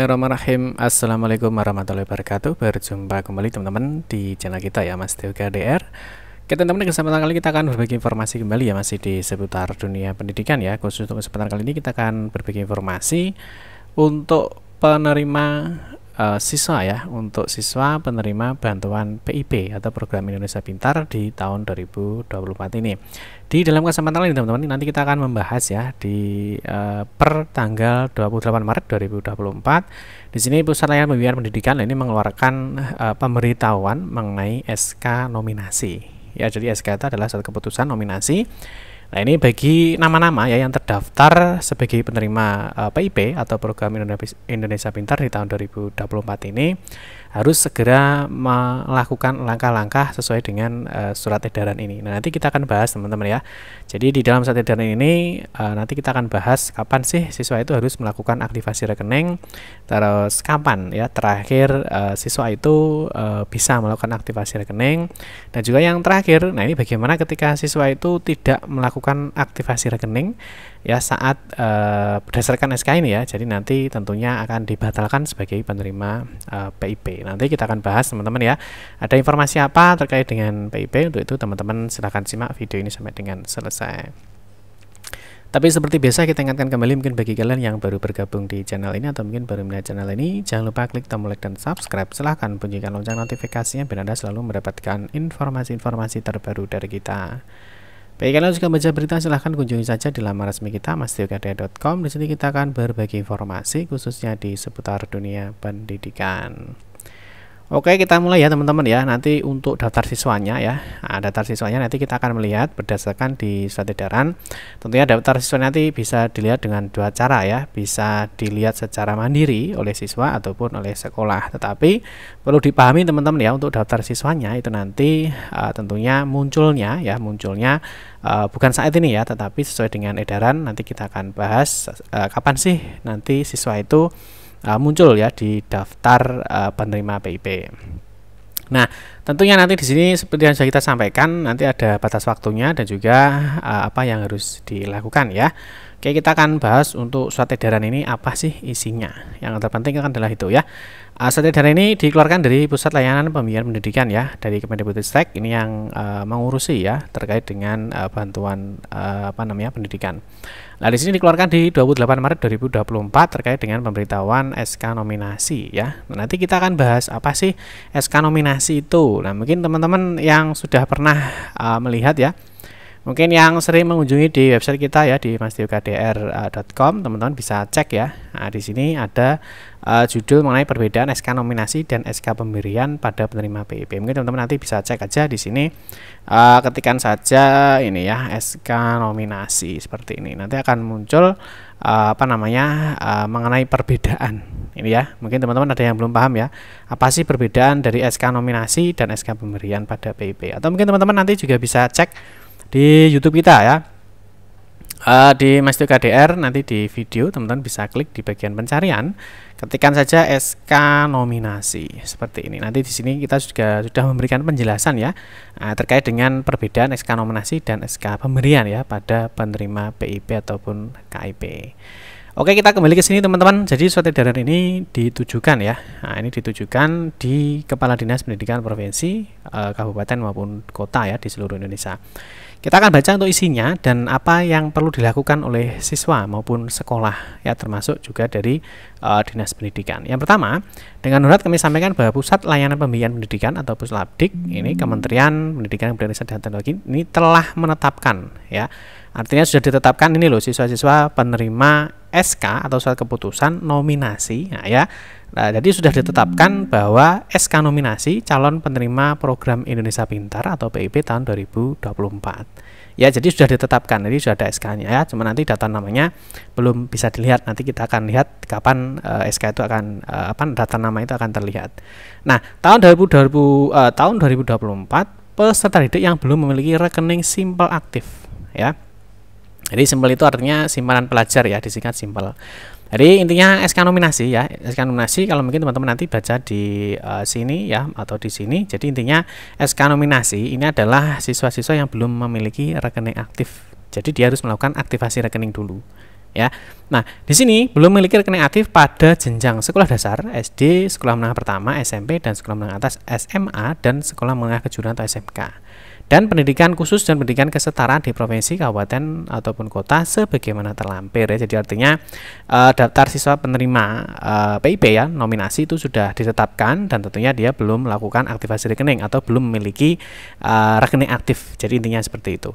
Bismillahirrahmanirrahim Assalamualaikum warahmatullahi wabarakatuh Berjumpa kembali teman-teman di channel kita ya Mas Teo KDR Oke teman-teman kesempatan kali kita akan berbagi informasi kembali ya Masih di seputar dunia pendidikan ya Khusus untuk kesempatan kali ini kita akan berbagi informasi Untuk penerima Eh, siswa ya untuk siswa penerima bantuan PIP atau program Indonesia Pintar di tahun 2024 ini. Di dalam kesempatan ini teman-teman nanti kita akan membahas ya di uh, per tanggal 28 Maret 2024. Di sini Pusat Layanan Pembiayaan Pendidikan ini mengeluarkan uh, pemberitahuan mengenai SK nominasi. Ya, jadi SK itu adalah satu keputusan nominasi Nah, ini bagi nama-nama ya yang terdaftar sebagai penerima uh, eh, PIP atau program Indonesia Pintar di tahun 2024 ini harus segera melakukan langkah-langkah sesuai dengan uh, surat edaran ini. Nah, nanti kita akan bahas teman-teman ya. Jadi di dalam surat edaran ini uh, nanti kita akan bahas kapan sih siswa itu harus melakukan aktivasi rekening, terus kapan ya terakhir uh, siswa itu uh, bisa melakukan aktivasi rekening dan juga yang terakhir, nah ini bagaimana ketika siswa itu tidak melakukan aktivasi rekening ya saat e, berdasarkan SK ini ya. Jadi nanti tentunya akan dibatalkan sebagai penerima e, eh, PIP. Nanti kita akan bahas teman-teman ya. Ada informasi apa terkait dengan PIP? Untuk itu teman-teman silahkan simak video ini sampai dengan selesai. Tapi seperti biasa kita ingatkan kembali mungkin bagi kalian yang baru bergabung di channel ini atau mungkin baru melihat channel ini Jangan lupa klik tombol like dan subscribe Silahkan bunyikan lonceng notifikasinya biar Anda selalu mendapatkan informasi-informasi terbaru dari kita bagi kalian yang suka baca berita, silahkan kunjungi saja di laman resmi kita, com. Di sini kita akan berbagi informasi khususnya di seputar dunia pendidikan. Oke, kita mulai ya teman-teman ya. Nanti untuk daftar siswanya ya. Nah, daftar siswanya nanti kita akan melihat berdasarkan di surat edaran. Tentunya daftar siswa nanti bisa dilihat dengan dua cara ya. Bisa dilihat secara mandiri oleh siswa ataupun oleh sekolah. Tetapi perlu dipahami teman-teman ya untuk daftar siswanya itu nanti uh, tentunya munculnya ya, munculnya uh, bukan saat ini ya, tetapi sesuai dengan edaran nanti kita akan bahas uh, kapan sih nanti siswa itu uh, muncul ya di daftar uh, penerima PIP. Nah, tentunya nanti di sini seperti yang sudah kita sampaikan, nanti ada batas waktunya dan juga uh, apa yang harus dilakukan ya. Oke, kita akan bahas untuk surat edaran ini apa sih isinya. Yang terpenting kan adalah itu ya. Uh, surat edaran ini dikeluarkan dari Pusat Layanan Pembiayaan Pendidikan ya, dari Kemendikbudristek ini yang uh, mengurusi ya terkait dengan uh, bantuan uh, apa namanya pendidikan. Nah, di sini dikeluarkan di 28 Maret 2024 terkait dengan pemberitahuan SK nominasi ya. Nah, nanti kita akan bahas apa sih SK nominasi itu. Nah, mungkin teman-teman yang sudah pernah uh, melihat ya Mungkin yang sering mengunjungi di website kita ya di masdiokdr.com, eh, teman-teman bisa cek ya. Nah, di sini ada uh, judul mengenai perbedaan SK nominasi dan SK pemberian pada penerima PIP. Mungkin teman-teman nanti bisa cek aja di sini uh, ketikan saja ini ya SK nominasi seperti ini. Nanti akan muncul uh, apa namanya uh, mengenai perbedaan ini ya. Mungkin teman-teman ada yang belum paham ya. Apa sih perbedaan dari SK nominasi dan SK pemberian pada PIP? Atau mungkin teman-teman nanti juga bisa cek di YouTube kita ya. Uh, di Masjid KDR nanti di video teman-teman bisa klik di bagian pencarian ketikkan saja SK nominasi seperti ini nanti di sini kita juga sudah memberikan penjelasan ya uh, terkait dengan perbedaan SK nominasi dan SK pemberian ya pada penerima PIP ataupun KIP Oke kita kembali ke sini teman-teman. Jadi surat edaran ini ditujukan ya. Nah, ini ditujukan di Kepala Dinas Pendidikan Provinsi, eh, Kabupaten maupun Kota ya di seluruh Indonesia. Kita akan baca untuk isinya dan apa yang perlu dilakukan oleh siswa maupun sekolah ya termasuk juga dari uh, Dinas Pendidikan. Yang pertama, dengan urat kami sampaikan bahwa Pusat Layanan Pembiayaan Pendidikan atau puslapdik ini Kementerian Pendidikan Kebudayaan Riset dan Teknologi ini telah menetapkan ya. Artinya sudah ditetapkan ini loh siswa-siswa penerima SK atau surat keputusan nominasi nah ya nah, jadi sudah ditetapkan bahwa SK nominasi calon penerima program Indonesia Pintar atau PIP tahun 2024 ya jadi sudah ditetapkan jadi sudah ada SK-nya ya cuma nanti data namanya belum bisa dilihat nanti kita akan lihat kapan uh, eh, SK itu akan uh, apa data nama itu akan terlihat nah tahun 2020 uh, eh, tahun 2024 peserta didik yang belum memiliki rekening simpel aktif ya jadi simpel itu artinya simpanan pelajar ya, disingkat simpel. Jadi intinya SK nominasi ya, SK nominasi kalau mungkin teman-teman nanti baca di uh, sini ya atau di sini. Jadi intinya SK nominasi ini adalah siswa-siswa yang belum memiliki rekening aktif. Jadi dia harus melakukan aktivasi rekening dulu ya. Nah, di sini belum memiliki rekening aktif pada jenjang sekolah dasar SD, sekolah menengah pertama SMP dan sekolah menengah atas SMA dan sekolah menengah kejuruan atau SMK dan pendidikan khusus dan pendidikan kesetaraan di provinsi, kabupaten ataupun kota sebagaimana terlampir ya. Jadi artinya uh, daftar siswa penerima uh, eh, PIP ya nominasi itu sudah ditetapkan dan tentunya dia belum melakukan aktivasi rekening atau belum memiliki uh, rekening aktif. Jadi intinya seperti itu.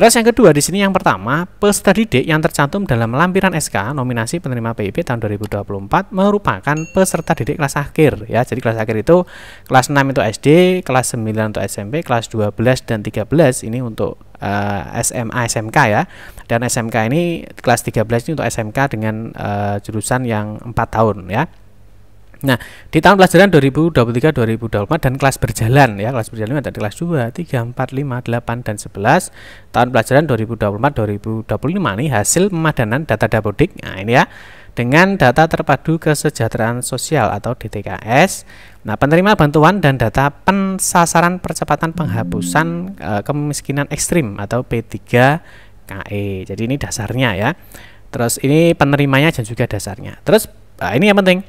Terus yang kedua di sini yang pertama, peserta didik yang tercantum dalam lampiran SK nominasi penerima PIP tahun 2024 merupakan peserta didik kelas akhir ya. Jadi kelas akhir itu kelas 6 itu SD, kelas 9 untuk SMP, kelas 12 dan 13 ini untuk uh, eh, SMA SMK ya. Dan SMK ini kelas 13 ini untuk SMK dengan uh, jurusan yang 4 tahun ya. Nah, di tahun pelajaran 2023-2024 dan kelas berjalan ya, kelas berjalan ada di kelas 2, 3, 4, 5, 8 dan 11. Tahun pelajaran 2024-2025 nih hasil pemadanan data dapodik. Nah, ini ya dengan data terpadu kesejahteraan sosial atau DTKS. Nah, penerima bantuan dan data pensasaran percepatan penghapusan e, kemiskinan ekstrim atau P3KE. Jadi ini dasarnya ya. Terus ini penerimanya dan juga dasarnya. Terus nah, ini yang penting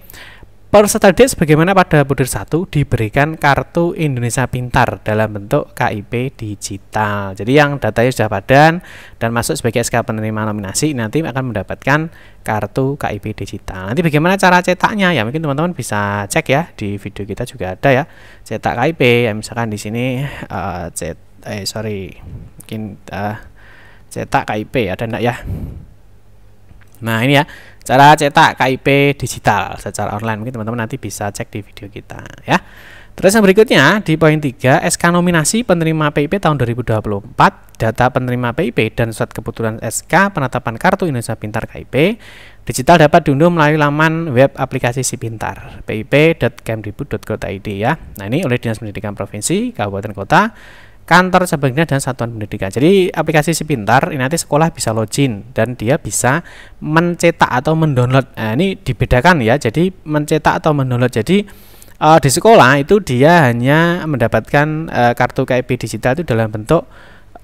Peserta didik sebagaimana pada butir 1 diberikan kartu Indonesia Pintar dalam bentuk KIP digital. Jadi yang datanya sudah padan dan masuk sebagai SK penerima nominasi nanti akan mendapatkan kartu KIP digital. Nanti bagaimana cara cetaknya ya mungkin teman-teman bisa cek ya di video kita juga ada ya cetak KIP ya misalkan di sini uh, cet eh sorry mungkin uh, cetak KIP ya ada enggak ya. Nah ini ya cara cetak KIP digital secara online mungkin teman-teman nanti bisa cek di video kita ya Terus yang berikutnya di poin 3 SK nominasi penerima PIP tahun 2024, data penerima PIP dan surat keputusan SK penetapan kartu Indonesia Pintar KIP digital dapat diunduh melalui laman web aplikasi Si Pintar pip.kemdikbud.go.id ya. Nah, ini oleh Dinas Pendidikan Provinsi Kabupaten Kota kantor cabang dinas dan satuan pendidikan. Jadi aplikasi si pintar ini nanti sekolah bisa login dan dia bisa mencetak atau mendownload. Nah, ini dibedakan ya. Jadi mencetak atau mendownload. Jadi uh, di sekolah itu dia hanya mendapatkan uh, kartu KIP digital itu dalam bentuk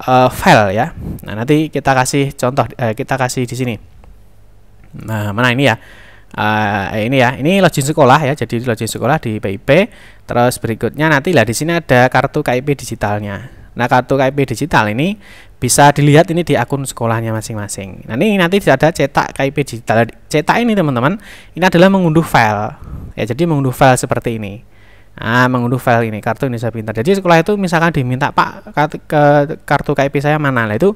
uh, file ya. Nah, nanti kita kasih contoh uh, kita kasih di sini. Nah, mana ini ya? uh, ini ya ini login sekolah ya jadi login sekolah di PIP terus berikutnya nanti lah di sini ada kartu KIP digitalnya nah kartu KIP digital ini bisa dilihat ini di akun sekolahnya masing-masing. Nah ini nanti ada cetak KIP digital. Cetak ini teman-teman, ini adalah mengunduh file. Ya jadi mengunduh file seperti ini. Nah, mengunduh file ini kartu Indonesia Pintar. Jadi sekolah itu misalkan diminta Pak ke, kartu KIP saya mana? Nah itu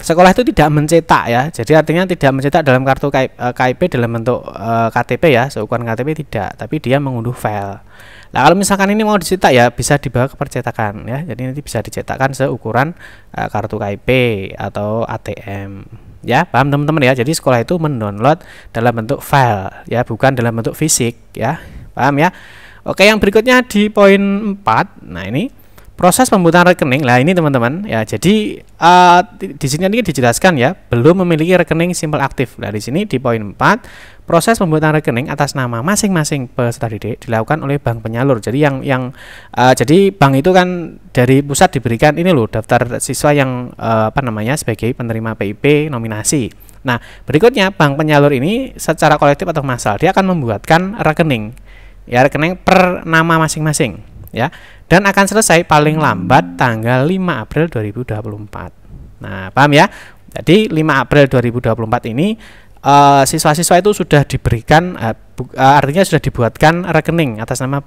sekolah itu tidak mencetak ya jadi artinya tidak mencetak dalam kartu KIP eh, dalam bentuk eh, KTP ya seukuran KTP tidak tapi dia mengunduh file nah kalau misalkan ini mau dicetak ya bisa dibawa ke percetakan ya jadi nanti bisa dicetakkan seukuran eh, kartu KIP atau ATM ya paham teman-teman ya jadi sekolah itu mendownload dalam bentuk file ya bukan dalam bentuk fisik ya paham ya Oke yang berikutnya di poin 4 nah ini proses pembuatan rekening lah ini teman-teman ya jadi uh, di sini ini dijelaskan ya belum memiliki rekening simple aktif nah di sini di poin 4 proses pembuatan rekening atas nama masing-masing peserta didik dilakukan oleh bank penyalur jadi yang yang uh, jadi bank itu kan dari pusat diberikan ini loh daftar siswa yang uh, apa namanya sebagai penerima PIP nominasi nah berikutnya bank penyalur ini secara kolektif atau massal dia akan membuatkan rekening ya rekening per nama masing-masing ya. Dan akan selesai paling lambat tanggal 5 April 2024. Nah, paham ya? Jadi 5 April 2024 ini eh, siswa-siswa uh, itu sudah diberikan uh, bu, uh, artinya sudah dibuatkan rekening atas nama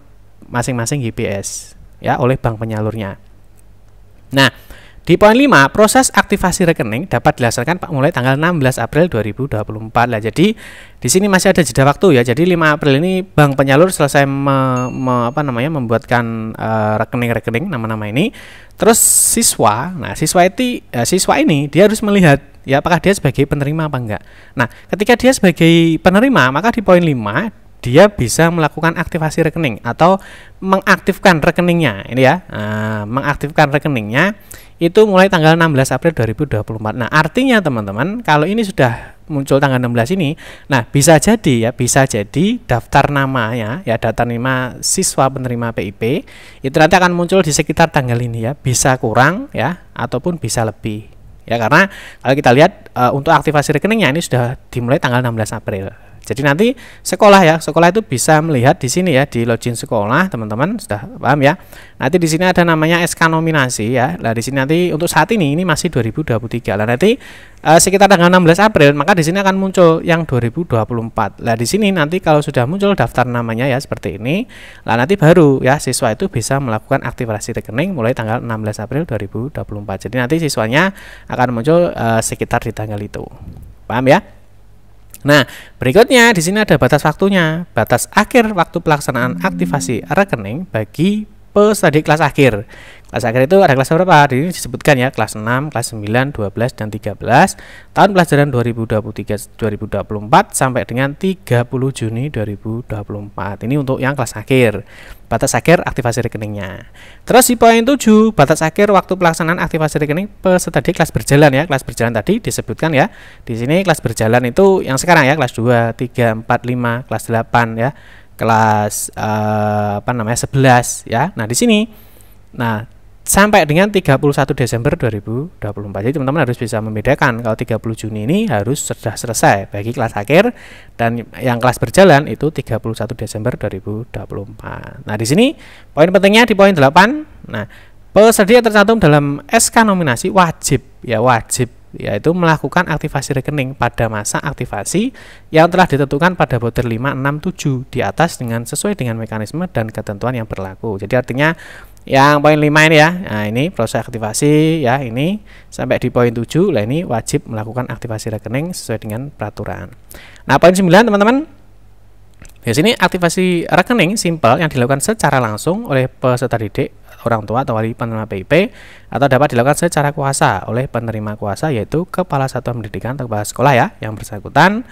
masing-masing GPS ya oleh bank penyalurnya. Nah, di poin 5, proses aktivasi rekening dapat dilaksanakan Pak mulai tanggal 16 April 2024 lah. Jadi di sini masih ada jeda waktu ya. Jadi 5 April ini bank penyalur selesai me, me, apa namanya membuatkan eh, rekening-rekening uh, nama-nama ini. Terus siswa, nah siswa itu uh, siswa ini dia harus melihat ya apakah dia sebagai penerima apa enggak. Nah, ketika dia sebagai penerima, maka di poin 5 dia bisa melakukan aktivasi rekening atau mengaktifkan rekeningnya ini ya uh, mengaktifkan rekeningnya itu mulai tanggal 16 April 2024 nah artinya teman-teman kalau ini sudah muncul tanggal 16 ini nah bisa jadi ya bisa jadi daftar namanya ya daftar nama siswa penerima PIP itu nanti akan muncul di sekitar tanggal ini ya bisa kurang ya ataupun bisa lebih ya karena kalau kita lihat uh, untuk aktivasi rekeningnya ini sudah dimulai tanggal 16 April jadi nanti sekolah ya, sekolah itu bisa melihat di sini ya di login sekolah, teman-teman sudah paham ya. Nanti di sini ada namanya SK nominasi ya. Nah, di sini nanti untuk saat ini ini masih 2023. lah nanti eh, sekitar tanggal 16 April maka di sini akan muncul yang 2024. lah di sini nanti kalau sudah muncul daftar namanya ya seperti ini. Nah, nanti baru ya siswa itu bisa melakukan aktivasi rekening mulai tanggal 16 April 2024. Jadi nanti siswanya akan muncul eh, sekitar di tanggal itu. Paham ya? Nah, berikutnya di sini ada batas waktunya. Batas akhir waktu pelaksanaan aktivasi rekening bagi peserta kelas akhir. Kelas akhir itu ada kelas berapa? Di sini disebutkan ya, kelas 6, kelas 9, 12 dan 13 tahun pelajaran 2023 2024 sampai dengan 30 Juni 2024. Ini untuk yang kelas akhir. Batas akhir aktivasi rekeningnya. Terus di poin 7, batas akhir waktu pelaksanaan aktivasi rekening peserta di kelas berjalan ya. Kelas berjalan tadi disebutkan ya. Di sini kelas berjalan itu yang sekarang ya, kelas 2, 3, 4, 5, kelas 8 ya kelas eh, apa namanya 11 ya. Nah, di sini nah sampai dengan 31 Desember 2024. Jadi teman-teman harus bisa membedakan kalau 30 Juni ini harus sudah selesai bagi kelas akhir dan yang kelas berjalan itu 31 Desember 2024. Nah, di sini poin pentingnya di poin 8. Nah, peserta tercantum dalam SK nominasi wajib ya wajib yaitu melakukan aktivasi rekening pada masa aktivasi yang telah ditentukan pada boter 567 di atas dengan sesuai dengan mekanisme dan ketentuan yang berlaku. Jadi artinya yang poin 5 ini ya nah ini proses aktivasi ya ini sampai di poin 7 lah ini wajib melakukan aktivasi rekening sesuai dengan peraturan nah poin 9 teman-teman di sini aktivasi rekening simple yang dilakukan secara langsung oleh peserta didik orang tua atau wali penerima PIP atau dapat dilakukan secara kuasa oleh penerima kuasa yaitu kepala satuan pendidikan atau kepala sekolah ya yang bersangkutan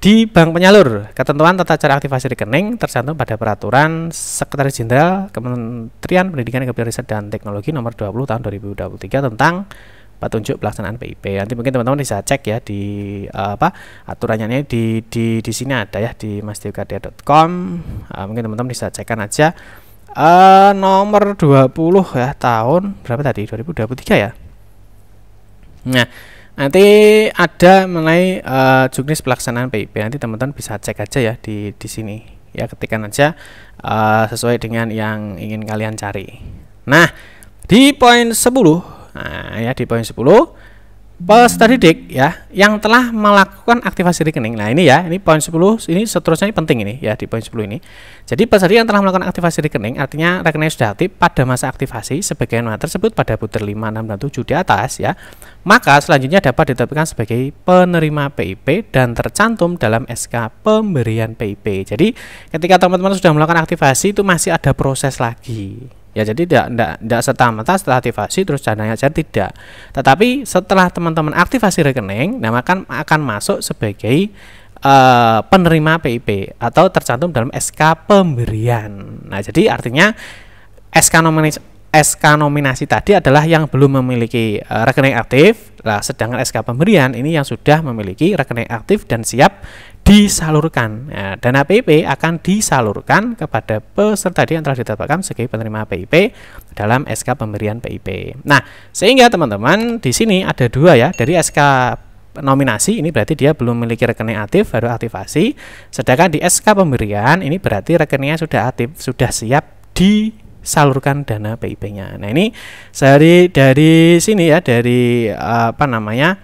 di bank penyalur, ketentuan tata cara aktivasi rekening tercantum pada peraturan Sekretaris Jenderal Kementerian Pendidikan Kebudayaan Riset dan Teknologi nomor 20 tahun 2023 tentang petunjuk pelaksanaan PIP. Nanti mungkin teman-teman bisa cek ya di eh, apa aturannya ini di di di sini ada ya di masdewkadia.com. Uh, eh, mungkin teman-teman bisa cekkan aja uh, nomor 20 ya tahun berapa tadi? 2023 ya. Nah, nanti ada mengenai uh, juknis pelaksanaan PIP nanti teman-teman bisa cek aja ya di di sini ya ketikan aja uh, sesuai dengan yang ingin kalian cari nah di poin 10 nah ya di poin 10 peserta didik ya yang telah melakukan aktivasi rekening. Nah, ini ya, ini poin 10, ini seterusnya ini penting ini ya di poin 10 ini. Jadi peserta yang telah melakukan aktivasi rekening artinya rekening sudah aktif pada masa aktivasi sebagian mana tersebut pada butir 5, 6 dan 7 di atas ya. Maka selanjutnya dapat ditetapkan sebagai penerima PIP dan tercantum dalam SK pemberian PIP. Jadi ketika teman-teman sudah melakukan aktivasi itu masih ada proses lagi ya jadi tidak tidak tidak serta merta setelah aktivasi terus dananya cair tidak tetapi setelah teman-teman aktivasi rekening nah akan akan masuk sebagai uh, penerima PIP atau tercantum dalam SK pemberian nah jadi artinya SK nominasi SK nominasi tadi adalah yang belum memiliki uh, rekening aktif. Lah, sedangkan SK pemberian ini yang sudah memiliki rekening aktif dan siap disalurkan. Nah, dana PIP akan disalurkan kepada peserta yang telah ditetapkan sebagai penerima PIP dalam SK pemberian PIP. Nah, sehingga teman-teman di sini ada dua ya dari SK nominasi ini berarti dia belum memiliki rekening aktif baru aktivasi. Sedangkan di SK pemberian ini berarti rekeningnya sudah aktif, sudah siap di salurkan dana PIP-nya. Nah, ini dari dari sini ya, dari uh, apa namanya?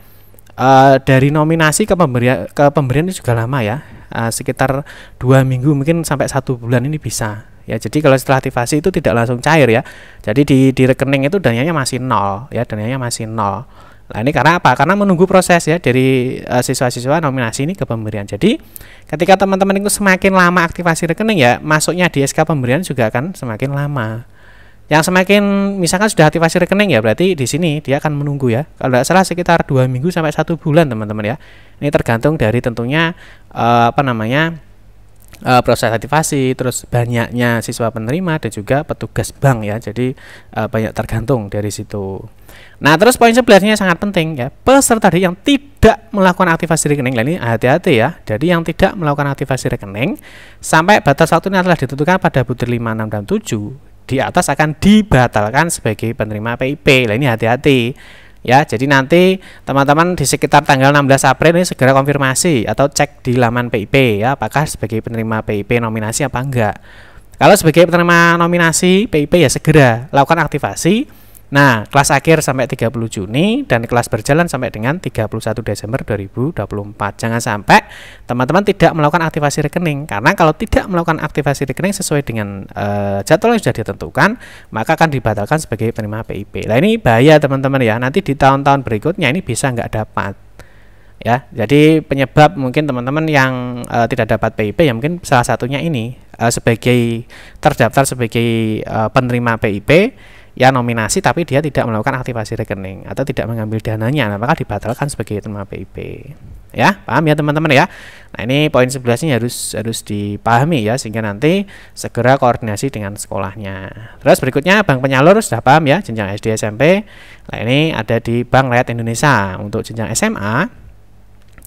Uh, dari nominasi ke pemberian ke pemberian ini juga lama ya. Uh, sekitar dua minggu mungkin sampai satu bulan ini bisa ya jadi kalau setelah aktivasi itu tidak langsung cair ya jadi di, di rekening itu dananya masih nol ya dananya masih nol Nah, ini karena apa? Karena menunggu proses ya dari eh, siswa-siswa uh, nominasi ini ke pemberian. Jadi, ketika teman-teman itu semakin lama aktivasi rekening ya, masuknya di SK pemberian juga akan semakin lama. Yang semakin misalkan sudah aktivasi rekening ya, berarti di sini dia akan menunggu ya. Kalau tidak salah sekitar dua minggu sampai satu bulan teman-teman ya. Ini tergantung dari tentunya uh, apa namanya uh, proses aktivasi, terus banyaknya siswa penerima dan juga petugas bank ya. Jadi uh, banyak tergantung dari situ. Nah, terus poin sebelasnya sangat penting ya. Peserta yang tidak melakukan aktivasi rekening nah, ini hati-hati ya. Jadi yang tidak melakukan aktivasi rekening sampai batas ini telah ditentukan pada butir 5, 6 dan 7 di atas akan dibatalkan sebagai penerima PIP. Nah, ini hati-hati ya. Jadi nanti teman-teman di sekitar tanggal 16 April ini segera konfirmasi atau cek di laman PIP ya, apakah sebagai penerima PIP nominasi apa enggak. Kalau sebagai penerima nominasi PIP ya segera lakukan aktivasi Nah, kelas akhir sampai 30 Juni dan kelas berjalan sampai dengan 31 Desember 2024. Jangan sampai teman-teman tidak melakukan aktivasi rekening karena kalau tidak melakukan aktivasi rekening sesuai dengan e, jadwal yang sudah ditentukan, maka akan dibatalkan sebagai penerima PIP. Nah, ini bahaya teman-teman ya. Nanti di tahun-tahun berikutnya ini bisa nggak dapat ya. Jadi penyebab mungkin teman-teman yang e, tidak dapat PIP ya mungkin salah satunya ini e, sebagai terdaftar sebagai e, penerima PIP ya nominasi tapi dia tidak melakukan aktivasi rekening atau tidak mengambil dananya nah, maka dibatalkan sebagai terima PIP ya paham ya teman-teman ya nah ini poin sebelasnya ini harus harus dipahami ya sehingga nanti segera koordinasi dengan sekolahnya terus berikutnya bank penyalur sudah paham ya jenjang SD SMP nah ini ada di Bank Rakyat Indonesia untuk jenjang SMA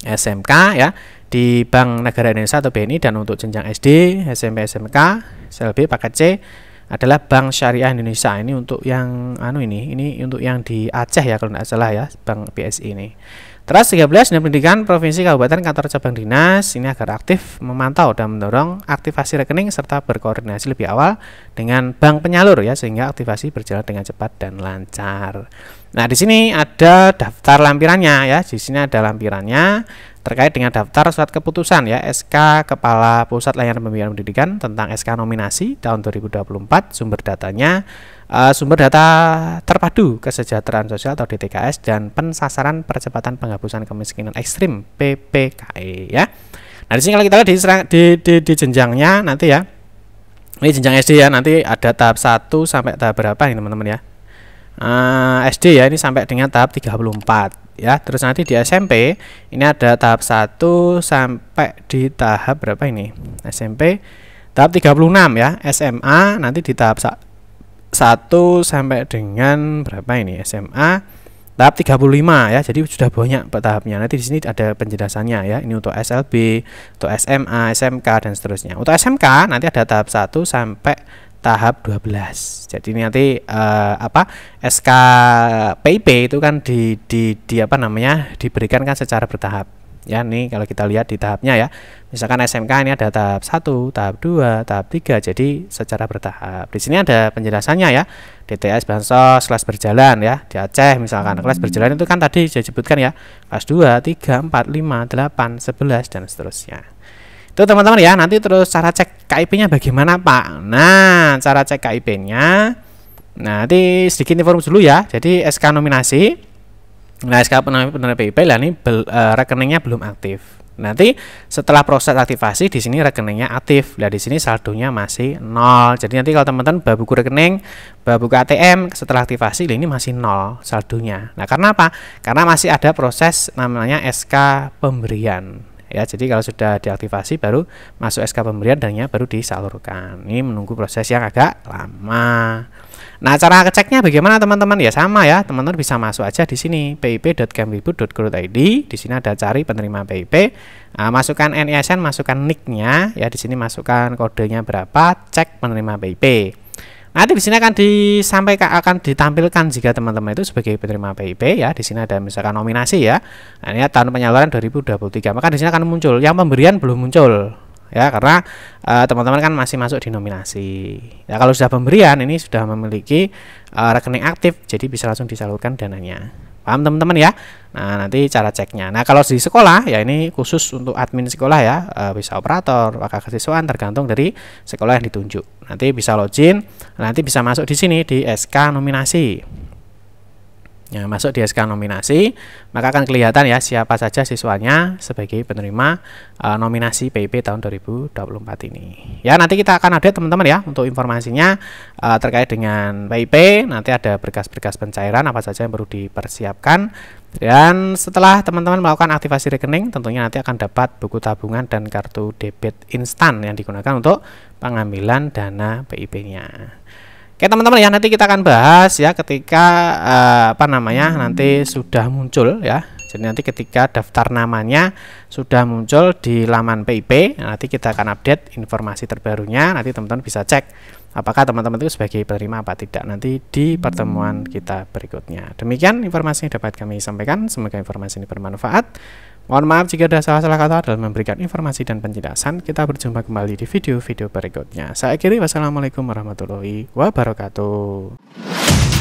SMK ya di Bank Negara Indonesia atau BNI dan untuk jenjang SD SMP SMK SLB paket C adalah Bank Syariah Indonesia ini untuk yang anu ini ini untuk yang di Aceh ya kalau tidak salah ya Bank PSI ini Terus 13 Dinas Pendidikan Provinsi Kabupaten Kantor Cabang Dinas ini agar aktif memantau dan mendorong aktivasi rekening serta berkoordinasi lebih awal dengan bank penyalur ya sehingga aktivasi berjalan dengan cepat dan lancar. Nah, di sini ada daftar lampirannya ya. Di sini ada lampirannya terkait dengan daftar surat keputusan ya SK Kepala Pusat Layanan Pembiayaan Pendidikan tentang SK nominasi tahun 2024 sumber datanya uh, sumber data terpadu kesejahteraan sosial atau DTKS dan pensasaran percepatan penghapusan kemiskinan ekstrim PPKE ya. Nah, di sini kalau kita lihat di di, di, di jenjangnya nanti ya. Ini jenjang SD ya, nanti ada tahap 1 sampai tahap berapa nih teman-teman ya? uh, eh, SD ya ini sampai dengan tahap 34 ya. Terus nanti di SMP ini ada tahap 1 sampai di tahap berapa ini? SMP tahap 36 ya. SMA nanti di tahap 1 sampai dengan berapa ini? SMA tahap 35 ya. Jadi sudah banyak tahapnya. Nanti di sini ada penjelasannya ya. Ini untuk SLB, untuk SMA, SMK dan seterusnya. Untuk SMK nanti ada tahap 1 sampai tahap 12. Jadi nanti uh, apa SK SKPIP itu kan di, di di apa namanya diberikan kan secara bertahap. Ya, nih kalau kita lihat di tahapnya ya. Misalkan SMK ini ada tahap 1, tahap 2, tahap 3. Jadi secara bertahap. Di sini ada penjelasannya ya. DTS bansos kelas berjalan ya. Di Aceh misalkan kelas hmm. berjalan itu kan tadi saya sebutkan ya. Kelas 2, 3, 4, 5, 8, 11 dan seterusnya. Tuh teman-teman ya nanti terus cara cek KIP-nya bagaimana Pak nah cara cek KIP-nya nanti sedikit informasi dulu ya jadi SK nominasi nah SK penerima PIP lah ini bel, uh, rekeningnya belum aktif nanti setelah proses aktivasi di sini rekeningnya aktif dan di sini saldonya masih nol jadi nanti kalau teman-teman bawa buku rekening bawa buku ATM setelah aktivasi ini masih nol saldonya nah karena apa karena masih ada proses namanya SK pemberian ya jadi kalau sudah diaktifasi baru masuk SK pemberian dannya baru disalurkan ini menunggu proses yang agak lama nah cara ngeceknya bagaimana teman-teman ya sama ya teman-teman bisa masuk aja di sini pip.kemdikbud.go.id di sini ada cari penerima PIP nah, masukkan NISN masukkan nicknya ya di sini masukkan kodenya berapa cek penerima PIP Nanti di sini akan disampaikan akan ditampilkan jika teman-teman itu sebagai penerima PIP ya. Di sini ada misalkan nominasi ya. Nah, ini tahun penyaluran 2023. Maka di sini akan muncul yang pemberian belum muncul ya karena eh, teman-teman uh, kan masih masuk di nominasi. Ya kalau sudah pemberian ini sudah memiliki uh, rekening aktif jadi bisa langsung disalurkan dananya. Paham teman-teman ya? Nah, nanti cara ceknya. Nah, kalau di sekolah ya ini khusus untuk admin sekolah ya, e, bisa operator, wakil kesiswaan tergantung dari sekolah yang ditunjuk. Nanti bisa login, nanti bisa masuk di sini di SK nominasi. Ya, masuk di SK nominasi, maka akan kelihatan ya siapa saja siswanya sebagai penerima uh, nominasi PIP tahun 2024 ini. Ya, nanti kita akan update teman-teman ya untuk informasinya uh, terkait dengan PIP, nanti ada berkas-berkas pencairan apa saja yang perlu dipersiapkan. Dan setelah teman-teman melakukan aktivasi rekening, tentunya nanti akan dapat buku tabungan dan kartu debit instan yang digunakan untuk pengambilan dana PIP-nya. Oke teman-teman ya nanti kita akan bahas ya ketika uh, apa namanya nanti sudah muncul ya. Jadi nanti ketika daftar namanya sudah muncul di laman PIP, nanti kita akan update informasi terbarunya. Nanti teman-teman bisa cek apakah teman-teman itu sebagai penerima apa tidak nanti di pertemuan kita berikutnya. Demikian informasi yang dapat kami sampaikan. Semoga informasi ini bermanfaat. Mohon maaf jika ada salah-salah kata dalam memberikan informasi dan penjelasan. Kita berjumpa kembali di video-video berikutnya. Saya akhiri wassalamualaikum warahmatullahi wabarakatuh.